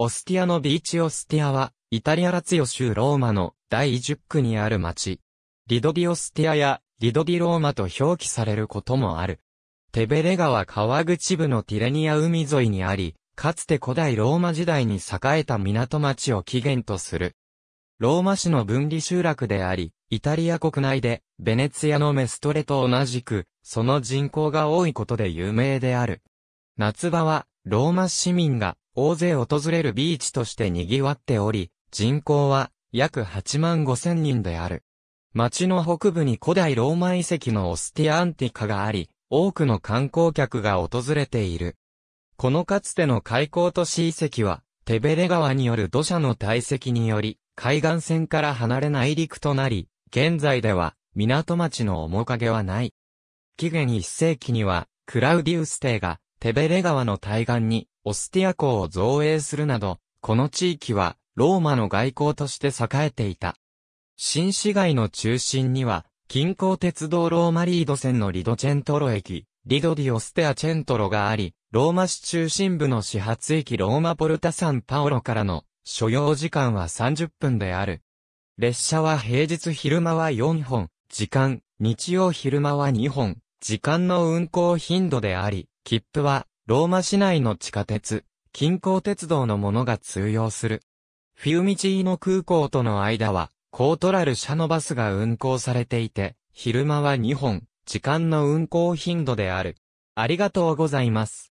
オスティアのビーチオスティアは、イタリアラツィオ州ローマの第10区にある町。リドディオスティアやリドディローマと表記されることもある。テベレ川川口部のティレニア海沿いにあり、かつて古代ローマ時代に栄えた港町を起源とする。ローマ市の分離集落であり、イタリア国内で、ベネツィアのメストレと同じく、その人口が多いことで有名である。夏場は、ローマ市民が大勢訪れるビーチとして賑わっており、人口は約8万5千人である。町の北部に古代ローマ遺跡のオスティアンティカがあり、多くの観光客が訪れている。このかつての開港都市遺跡は、テベレ川による土砂の堆積により、海岸線から離れない陸となり、現在では、港町の面影はない。紀元1世紀には、クラウディウス帝が、テベレ川の対岸にオスティア港を造営するなど、この地域はローマの外交として栄えていた。新市街の中心には、近郊鉄道ローマリード線のリドチェントロ駅、リドディオステアチェントロがあり、ローマ市中心部の始発駅ローマポルタサンパオロからの所要時間は30分である。列車は平日昼間は4本、時間、日曜昼間は2本、時間の運行頻度であり、切符は、ローマ市内の地下鉄、近郊鉄道のものが通用する。フィウミチーノ空港との間は、コートラル社のバスが運行されていて、昼間は2本、時間の運行頻度である。ありがとうございます。